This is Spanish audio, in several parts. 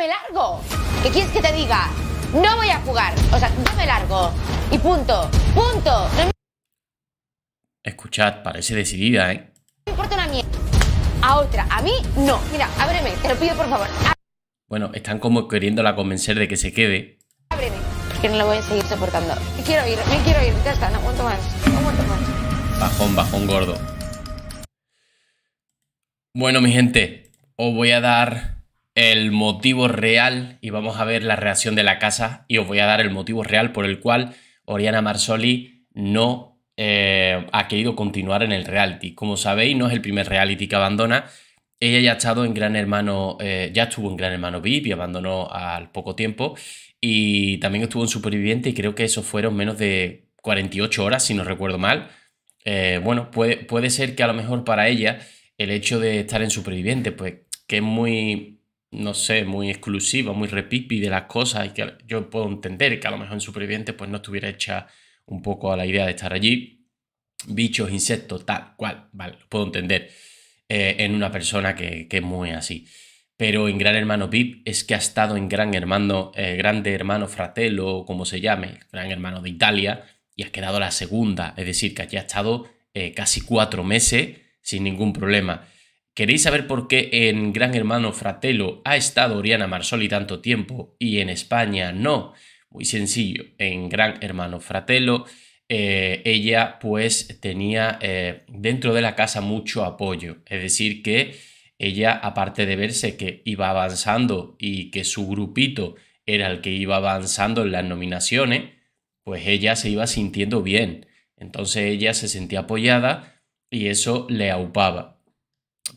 me largo. ¿Qué quieres que te diga? No voy a jugar. O sea, yo me largo. Y punto. Punto. Escuchad, parece decidida, ¿eh? No importa una mierda. A otra. A mí, no. Mira, ábreme. Te lo pido, por favor. Bueno, están como queriéndola convencer de que se quede. Ábreme. Porque no lo voy a seguir soportando. Me quiero ir. Me quiero ir. Ya está. No aguanto más. No más. Bajón, bajón gordo. Bueno, mi gente. Os voy a dar el motivo real y vamos a ver la reacción de la casa y os voy a dar el motivo real por el cual Oriana Marsoli no eh, ha querido continuar en el reality. Como sabéis, no es el primer reality que abandona. Ella ya ha estado en Gran Hermano, eh, ya estuvo en Gran Hermano VIP y abandonó al poco tiempo. Y también estuvo en Superviviente y creo que eso fueron menos de 48 horas, si no recuerdo mal. Eh, bueno, puede, puede ser que a lo mejor para ella el hecho de estar en Superviviente, pues que es muy no sé, muy exclusiva, muy repipi de las cosas y que yo puedo entender que a lo mejor en Superviviente pues no estuviera hecha un poco a la idea de estar allí. Bichos, insectos, tal, cual, vale, lo puedo entender eh, en una persona que, que, es muy así. Pero en Gran Hermano VIP es que ha estado en Gran Hermano, eh, Grande Hermano Fratello, como se llame, Gran Hermano de Italia, y ha quedado la segunda. Es decir, que aquí ha estado eh, casi cuatro meses sin ningún problema. ¿Queréis saber por qué en Gran Hermano Fratello ha estado Oriana Marsoli tanto tiempo y en España no? Muy sencillo, en Gran Hermano Fratello eh, ella pues tenía eh, dentro de la casa mucho apoyo, es decir que ella aparte de verse que iba avanzando y que su grupito era el que iba avanzando en las nominaciones, pues ella se iba sintiendo bien, entonces ella se sentía apoyada y eso le aupaba.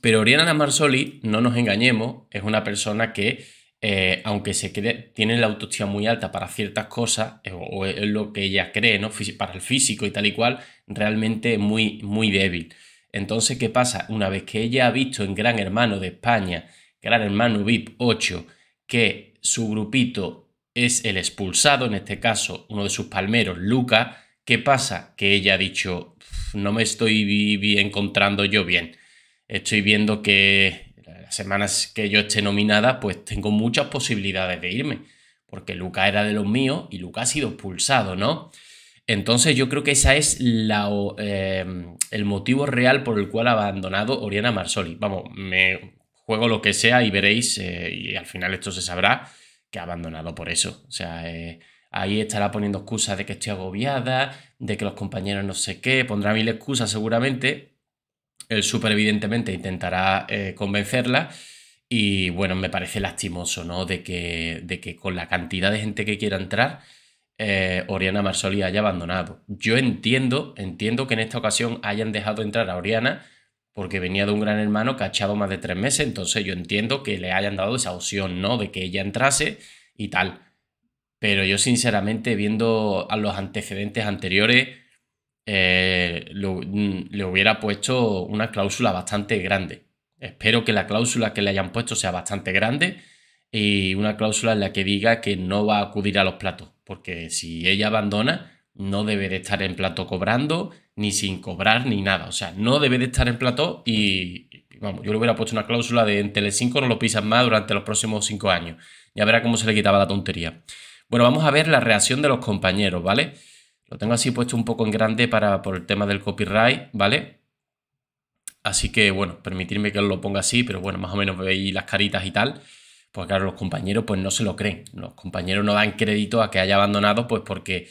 Pero Oriana Marsoli, no nos engañemos, es una persona que, eh, aunque se cree, tiene la autoestima muy alta para ciertas cosas, eh, o es lo que ella cree, ¿no? Para el físico y tal y cual, realmente muy, muy débil. Entonces, ¿qué pasa? Una vez que ella ha visto en Gran Hermano de España, Gran Hermano VIP 8, que su grupito es el expulsado, en este caso uno de sus palmeros, Luca, ¿qué pasa? Que ella ha dicho, no me estoy encontrando yo bien estoy viendo que las semanas que yo esté nominada, pues tengo muchas posibilidades de irme, porque Luca era de los míos y Luca ha sido expulsado, ¿no? Entonces yo creo que ese es la, eh, el motivo real por el cual ha abandonado Oriana Marsoli. Vamos, me juego lo que sea y veréis, eh, y al final esto se sabrá, que ha abandonado por eso. O sea, eh, ahí estará poniendo excusas de que estoy agobiada, de que los compañeros no sé qué, pondrá mil excusas seguramente, el Super evidentemente intentará eh, convencerla y bueno, me parece lastimoso, ¿no? De que, de que con la cantidad de gente que quiera entrar, eh, Oriana Marsoli haya abandonado. Yo entiendo, entiendo que en esta ocasión hayan dejado entrar a Oriana porque venía de un gran hermano que más de tres meses, entonces yo entiendo que le hayan dado esa opción, ¿no? De que ella entrase y tal. Pero yo sinceramente, viendo a los antecedentes anteriores, eh, mm, le hubiera puesto una cláusula bastante grande. Espero que la cláusula que le hayan puesto sea bastante grande y una cláusula en la que diga que no va a acudir a los platos, porque si ella abandona, no debe de estar en plato cobrando, ni sin cobrar, ni nada. O sea, no debe de estar en plato y, vamos, yo le hubiera puesto una cláusula de en Telecinco no lo pisas más durante los próximos cinco años. Ya verá cómo se le quitaba la tontería. Bueno, vamos a ver la reacción de los compañeros, ¿vale? Lo tengo así puesto un poco en grande para, por el tema del copyright, ¿vale? Así que, bueno, permitirme que lo ponga así, pero bueno, más o menos veis las caritas y tal. Pues claro, los compañeros pues no se lo creen. Los compañeros no dan crédito a que haya abandonado, pues porque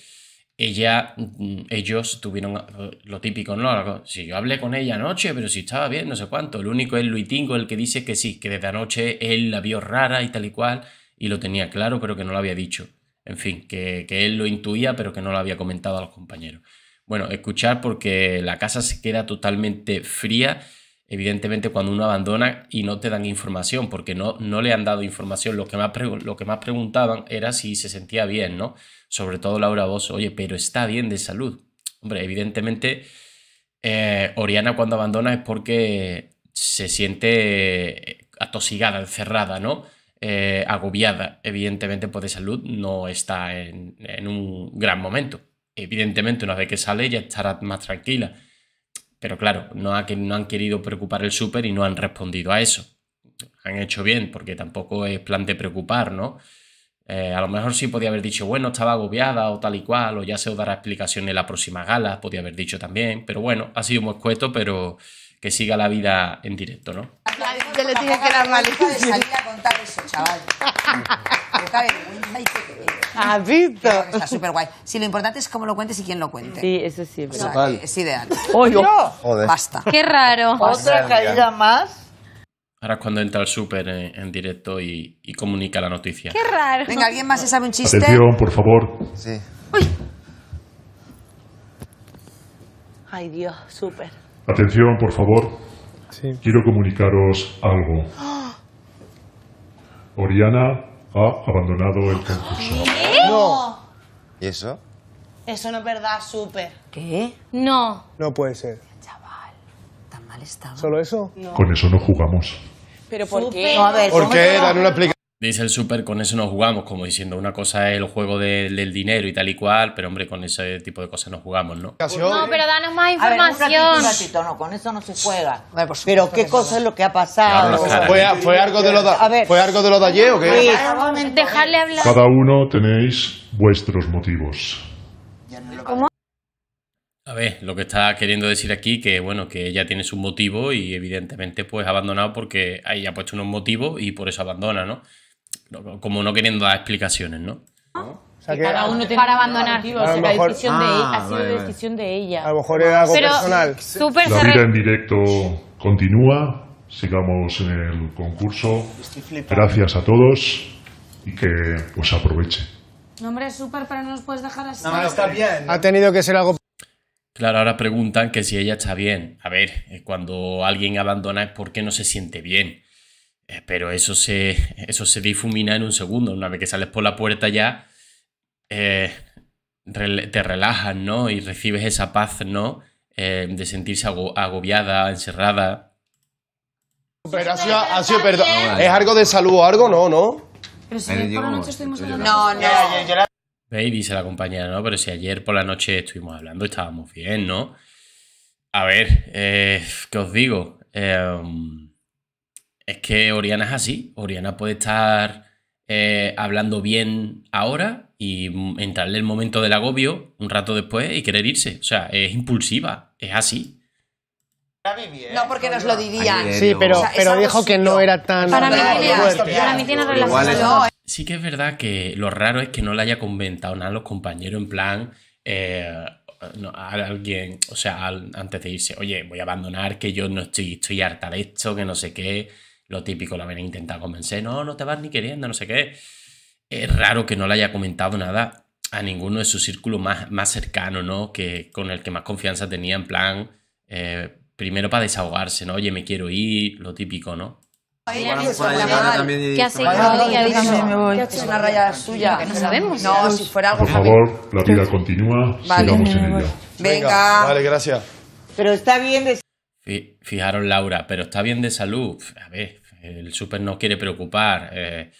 ella, mm, ellos tuvieron eh, lo típico, ¿no? Si yo hablé con ella anoche, pero si estaba bien, no sé cuánto. El único es Luitingo, el que dice que sí, que desde anoche él la vio rara y tal y cual, y lo tenía claro, pero que no lo había dicho. En fin, que, él lo intuía, pero que no lo había comentado a los compañeros. Bueno, escuchar porque la casa se queda totalmente fría evidentemente cuando uno abandona y no te dan información, porque no, no le han dado información. Lo que, más lo que más preguntaban era si se sentía bien, ¿no? Sobre todo Laura Bosso, oye, pero está bien de salud. Hombre, evidentemente eh, Oriana cuando abandona es porque se siente eh, atosigada, encerrada, ¿no? Eh, agobiada, evidentemente, por pues, de salud, no está en, un gran momento. Evidentemente, una vez que sale, ya estará más tranquila. Pero claro, no, no han querido preocupar el súper y no han respondido a eso. Han hecho bien, porque tampoco es plan de preocupar, ¿no? Eh, a lo mejor sí podía haber dicho, bueno, estaba agobiada o tal y cual, o ya se os dará explicación en la próxima gala, podía haber dicho también, pero bueno, ha sido muy escueto, pero que siga la vida en directo, ¿no? le que eso, chaval. cabe y te ah, visto? Está súper guay. Si lo importante es cómo lo cuentes y quién lo cuente. Sí, eso sí. O es ideal. ¡Oye! Joder. Basta. Qué raro. Otra caída más. Ahora es cuando entra el súper en, directo y, comunica la noticia. Qué raro. Venga, ¿alguien más se sabe un chiste? Atención, por favor. Sí. Ay, Dios, súper. Atención, por favor. Sí. Quiero comunicaros algo. ¡Ah! Oriana ha abandonado el concurso. ¿Qué? No. ¿Y eso? Eso no es verdad, súper. ¿Qué? No. No puede ser. Chaval, tan mal estaba. ¿Solo eso? Con eso no jugamos. ¿Pero por qué? No, a ver, ¿Por qué? Dale una explicación dice el Super, con eso nos jugamos, como diciendo, una cosa es el juego del dinero y tal y cual, pero hombre, con ese tipo de cosas nos jugamos, ¿no? No, pero danos más información. un ratito, un ratito, no, con eso no se juega. pero qué cosa es lo que ha pasado. ¿Fue, fue algo de lo ¿Fue algo de ayer o qué? Dejarle hablar. Cada uno tenéis vuestros motivos. A ver, lo que está queriendo decir aquí que bueno, que ella tiene su motivo y evidentemente pues ha abandonado porque ella ha puesto unos motivos y por eso abandona, ¿no? como no queriendo dar explicaciones, ¿no? cada uno tiene para abandonar. vivo. decisión de ah, ella, ha sido decisión de ella. A lo mejor era algo personal. Super la vida en directo continúa. Sigamos en el concurso. Gracias a todos y que os pues, aproveche. No, hombre, súper, pero no nos puedes dejar así. No, está bien. Ha tenido que ser algo... Claro, ahora preguntan que si ella está bien. A ver, eh, cuando alguien abandona es porque no se siente bien pero eso se, eso se difumina en un segundo. Una vez que sales por la puerta ya, eh, te relajas, ¿no? Y recibes esa paz, ¿no? Eh, de sentirse agobiada, encerrada. Pero ha sido, ha sido perdón. ¿Es algo de salud o algo? No, no. Pero si ayer por la noche estuvimos hablando. No, no. Baby, dice la compañera, ¿no? Pero si ayer por la noche estuvimos hablando, estábamos bien, ¿no? A ver, eh, ¿qué os digo? Eh, es que Oriana es así. Oriana puede estar eh, hablando bien ahora y entrarle el momento del agobio un rato después y querer irse. O sea, es impulsiva, es así. No, porque nos lo dirían. Sí, pero, pero dijo que no era tan para mí, tiene relación. Sí que es verdad que lo raro es que no le haya comentado nada a los compañeros en plan... Eh, a alguien, o sea, antes de irse, oye, voy a abandonar, que yo no estoy, estoy harta de esto, que no sé qué. Lo típico, lo a intentado convencer, no, no te vas ni queriendo, no sé qué. Es raro que no le haya comentado nada a ninguno de su círculo más, más cercano, ¿no? Que con el que más confianza tenía, en plan, eh, primero para desahogarse, ¿no? Oye, me quiero ir, lo típico, ¿no? ¿Qué hace? ¿Qué Es una raya suya. Que no sabemos. No, si fuera algo. Por favor, la vida continúa. Sigamos en ella. Venga. Vale, gracias. Pero está bien de. Fijaros, Laura, pero está bien de salud. A ver, el súper no quiere preocupar. Eh,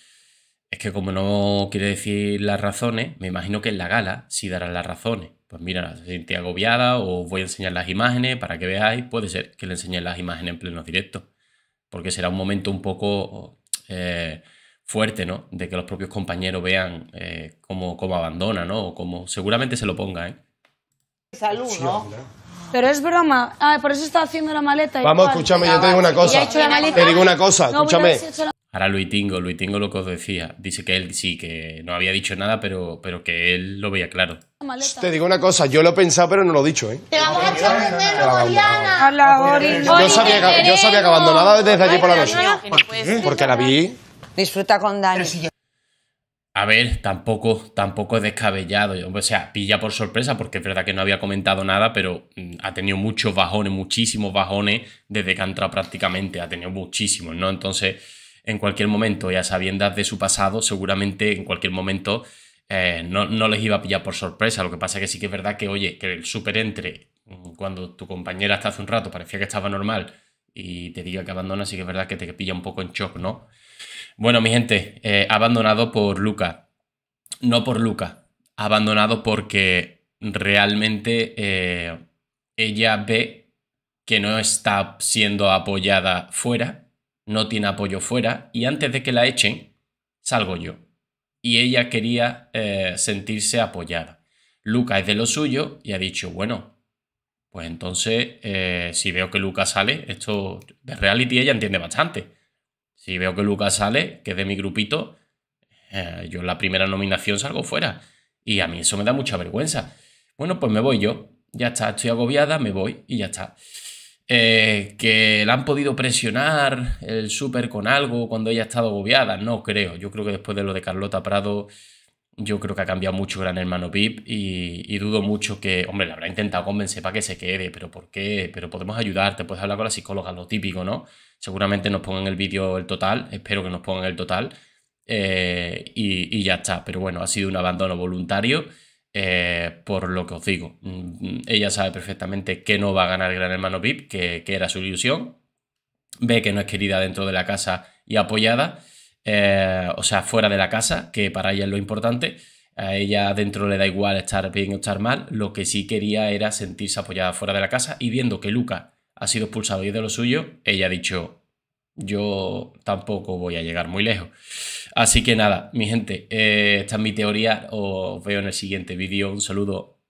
es que como no quiere decir las razones, me imagino que en la gala sí darán las razones. Pues mira, se sentía agobiada o voy a enseñar las imágenes para que veáis. Puede ser que le enseñe las imágenes en pleno directo, porque será un momento un poco eh, fuerte, ¿no? De que los propios compañeros vean eh, cómo, cómo, abandona, ¿no? O cómo seguramente se lo ponga, ¿eh? Salud, ¿no? Pero es broma. Ah, por eso está haciendo la maleta. Vamos, escúchame, yo te digo una cosa. Te digo una cosa, escúchame. Ahora Luis Tingo lo que os decía, dice que él sí, que no había dicho nada, pero, pero que él lo veía claro. Te digo una cosa, yo lo he pensado, pero no lo he dicho, ¿eh? Te vamos a echar de menos, A Yo sabía, yo sabía que abandonaba desde allí por la noche. ¿Por qué? Porque la vi. Disfruta con Dani. A ver, tampoco, tampoco es descabellado. O sea, pilla por sorpresa, porque es verdad que no había comentado nada, pero mm, ha tenido muchos bajones, muchísimos bajones desde que ha entrado prácticamente. Ha tenido muchísimos, ¿no? Entonces, en cualquier momento ya sabiendo sabiendas de su pasado, seguramente en cualquier momento eh, no, no, les iba a pillar por sorpresa. Lo que pasa es que sí que es verdad que, oye, que el super entre, mm, cuando tu compañera está hace un rato parecía que estaba normal y te diga que abandona, sí que es verdad que te pilla un poco en shock, ¿no? Bueno, mi gente, eh, abandonado por Luca. No por Luca, abandonado porque realmente eh, ella ve que no está siendo apoyada fuera, no tiene apoyo fuera, y antes de que la echen, salgo yo. Y ella quería eh, sentirse apoyada. Luca es de lo suyo y ha dicho, bueno, pues entonces, si veo que Luca sale, esto de reality ella entiende bastante si veo que Lucas sale, que es de mi grupito, eh, yo en la primera nominación salgo fuera. Y a mí eso me da mucha vergüenza. Bueno, pues me voy yo. Ya está, estoy agobiada, me voy y ya está. Eh, que la han podido presionar el súper con algo cuando ella ha estado agobiada, no creo. Yo creo que después de lo de Carlota Prado yo creo que ha cambiado mucho Gran Hermano VIP y, dudo mucho que, hombre, la habrá intentado convencer para que se quede, pero ¿por qué? Pero podemos ayudarte, puedes hablar con la psicóloga, lo típico, ¿no? Seguramente nos pongan el vídeo el total, espero que nos pongan el total eh, y, ya está, pero bueno, ha sido un abandono voluntario eh, por lo que os digo. Mm, ella sabe perfectamente que no va a ganar Gran Hermano VIP, que, que era su ilusión, ve que no es querida dentro de la casa y apoyada eh, o sea, fuera de la casa, que para ella es lo importante. A ella dentro le da igual estar bien o estar mal, lo que sí quería era sentirse apoyada fuera de la casa y viendo que Luca ha sido expulsado y de lo suyo, ella ha dicho, yo tampoco voy a llegar muy lejos. Así que nada, mi gente, eh, esta es mi teoría, os veo en el siguiente vídeo, un saludo.